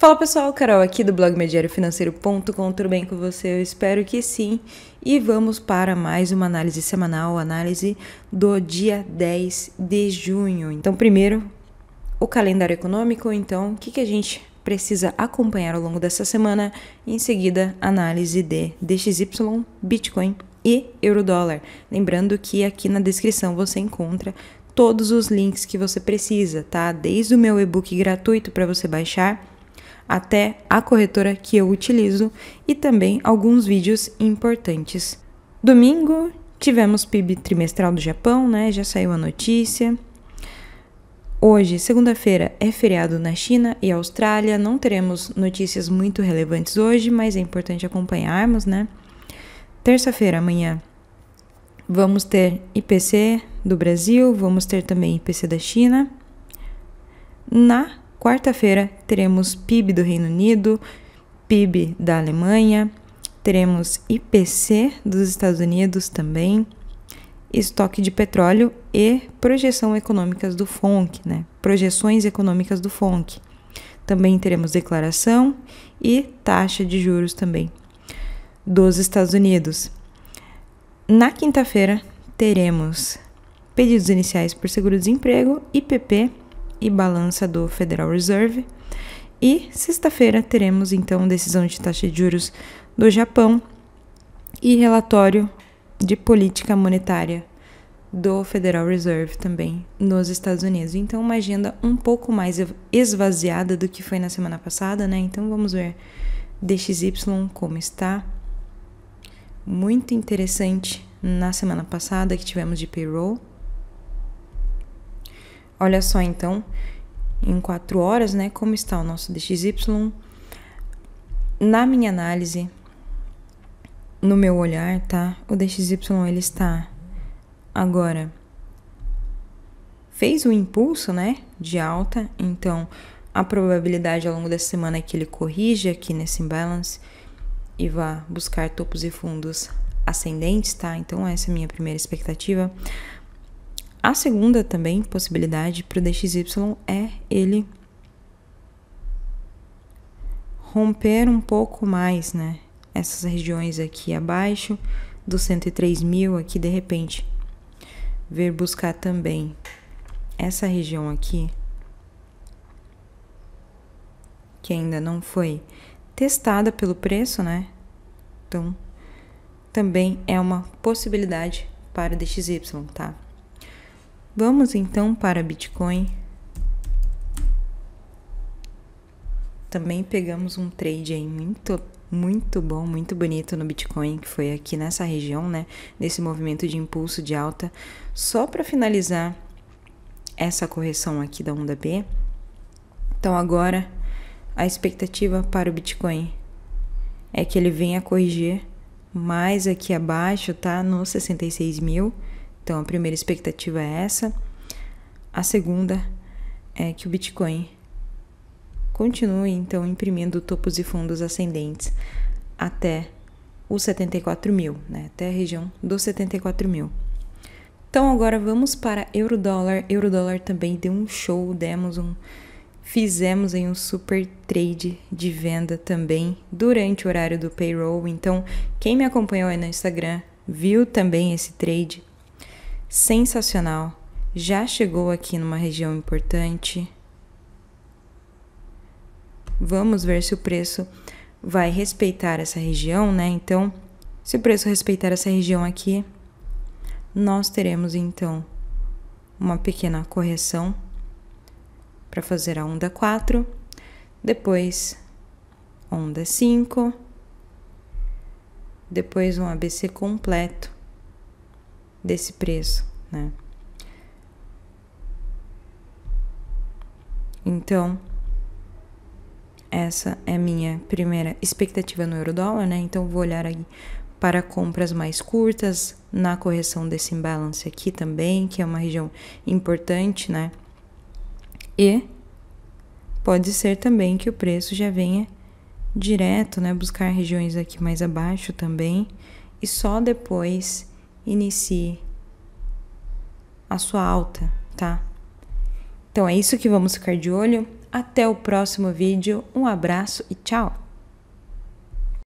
Fala pessoal, Carol aqui do blog mediariofinanceiro.com, tudo bem com você? Eu espero que sim. E vamos para mais uma análise semanal, análise do dia 10 de junho. Então, primeiro, o calendário econômico, então, o que, que a gente precisa acompanhar ao longo dessa semana. Em seguida, análise de DXY, Bitcoin e Eurodólar. Lembrando que aqui na descrição você encontra todos os links que você precisa, tá? Desde o meu e-book gratuito para você baixar até a corretora que eu utilizo e também alguns vídeos importantes. Domingo tivemos PIB trimestral do Japão, né? Já saiu a notícia. Hoje, segunda-feira, é feriado na China e Austrália. Não teremos notícias muito relevantes hoje, mas é importante acompanharmos, né? Terça-feira, amanhã, vamos ter IPC do Brasil, vamos ter também IPC da China. Na Quarta-feira teremos PIB do Reino Unido, PIB da Alemanha, teremos IPC dos Estados Unidos também, estoque de petróleo e projeção econômicas do FONC, né? Projeções econômicas do FONC. Também teremos declaração e taxa de juros também dos Estados Unidos. Na quinta-feira teremos pedidos iniciais por seguro-desemprego, IPP e balança do Federal Reserve. E sexta-feira teremos então decisão de taxa de juros do Japão e relatório de política monetária do Federal Reserve também nos Estados Unidos. Então, uma agenda um pouco mais esvaziada do que foi na semana passada, né? Então, vamos ver DXY como está. Muito interessante na semana passada que tivemos de payroll. Olha só então, em 4 horas, né, como está o nosso DXY. Na minha análise, no meu olhar, tá? O DXY ele está agora fez o impulso, né, de alta, então a probabilidade ao longo da semana é que ele corrija aqui nesse imbalance e vá buscar topos e fundos ascendentes, tá? Então essa é a minha primeira expectativa. A segunda também possibilidade para o DXY é ele romper um pouco mais, né? Essas regiões aqui abaixo do 103 mil aqui de repente ver buscar também essa região aqui que ainda não foi testada pelo preço, né? Então também é uma possibilidade para o DXY, tá? Vamos então para Bitcoin. Também pegamos um trade aí muito muito bom, muito bonito no Bitcoin, que foi aqui nessa região, né? Nesse movimento de impulso de alta. Só para finalizar essa correção aqui da onda B. Então agora a expectativa para o Bitcoin é que ele venha corrigir mais aqui abaixo, tá? No 66 mil então, a primeira expectativa é essa. A segunda é que o Bitcoin continue então imprimindo topos e fundos ascendentes até os 74 mil, né? até a região dos 74 mil. Então agora vamos para eurodólar. Eurodólar também deu um show, demos um, fizemos aí um super trade de venda também durante o horário do payroll. Então quem me acompanhou aí no Instagram viu também esse trade sensacional, já chegou aqui numa região importante. Vamos ver se o preço vai respeitar essa região, né? Então, se o preço respeitar essa região aqui, nós teremos então uma pequena correção para fazer a onda 4, depois onda 5, depois um ABC completo desse preço, né? Então, essa é minha primeira expectativa no eurodólar, né? Então vou olhar aí para compras mais curtas na correção desse imbalance aqui também, que é uma região importante, né? E pode ser também que o preço já venha direto, né, buscar regiões aqui mais abaixo também e só depois inicie a sua alta, tá? Então é isso que vamos ficar de olho. Até o próximo vídeo. Um abraço e tchau!